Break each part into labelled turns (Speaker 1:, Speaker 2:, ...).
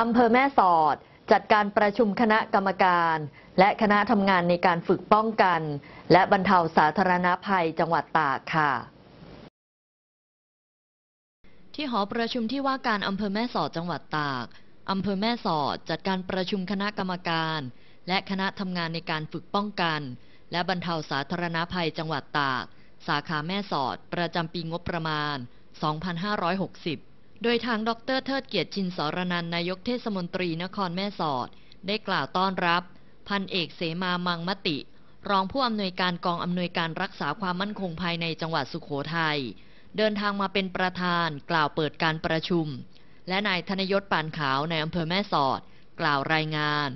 Speaker 1: อำเภอแม่สอดจัดการประชุมคณะกรรมการ และคณะทำงานในการฝึกป้องกัน และบรรเทาสาธารณภัยจังหวัดตากค่ะ ที่หอประชุมที่ว่าการอำเภอแม่สอดจังหวัดตากอำเภอแม่สอดจัดการประชุมคณะกรรมการ และคณะทำงานในการฝึกป้องกัน และบรรเทาสาธารณภัยจังหวัดตาก สาขาแม่สอด ประจำปีงบประมาณ 2560โดยทางดร เทิดเกียรติชินสรนันนายกเทศมนตรีนครแม่สอด ได้กล่าวต้อนรับพันเอกเสมามังมติ รองผู้อำนวยการกองอำนวยการรักษาความมั่นคงภายในจังหวัดสุขโขทยัยเดินทางมาเป็นประธานกล่าวเปิดการประชุม และนายธนยศปานขาวในอำเภอแม่สอด กล่าวรายงาน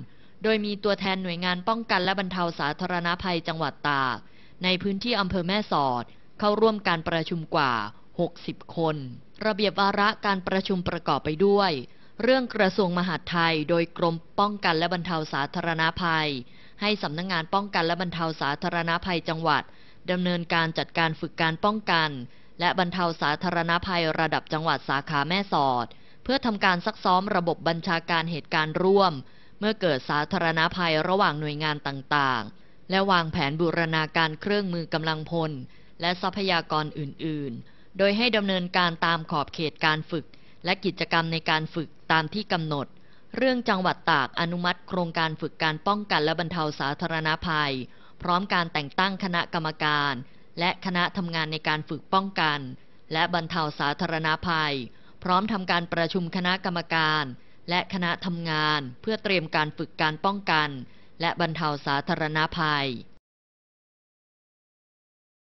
Speaker 1: โดยมีตัวแทนหน่วยงานป้องกันและบรรเทาสาธารณภัยจังหวัดตากในพื้นที่อำเภอแม่สอดเข้าร่วมการประชุมกว่า60 คน ระเบียบวาระการประชุมประกอบไปด้วย เรื่องกระทรวงมหาดไทยโดย กรมป้องกันและบรรเทาสาธารณาภัย ให้สำนักงงานป้องกันและบรรเทาสาธารณาภัยจังหวัดดำเนินการจัดการฝึกการป้องกัน และบรรเทาสาธารณาภัยระดับจังหวัดสาขาแม่สอด เพื่อทำการซักซ้อมระบบบัญชาการเหตุการณ์ร่วม เมื่อเกิดสาธารณาภัยระหว่างหน่วยงานต่างๆ และวางแผนบูรณาการเครื่องมือกำลังพล และทรัพยากรอื่นๆโดยให้ดำเนินการตามขอบเขตการฝึก และกิจกรรมในการฝึกตามที่กำหนด เรื่องจังหวัดตากอนุมัติโครงการฝึกการป้องกันและบรรเทาสาธารณาภัย พร้อมการแต่งตั้งคณะกรรมการ และคณะทำงานในการฝึกป้องกัน และบรรเทาสาธารณาภัย พร้อมทำการประชุมคณะกรรมการ และคณะทำงาน เพื่อเตรียมการฝึกการป้องกัน และบรรเทาสาธารณาภัย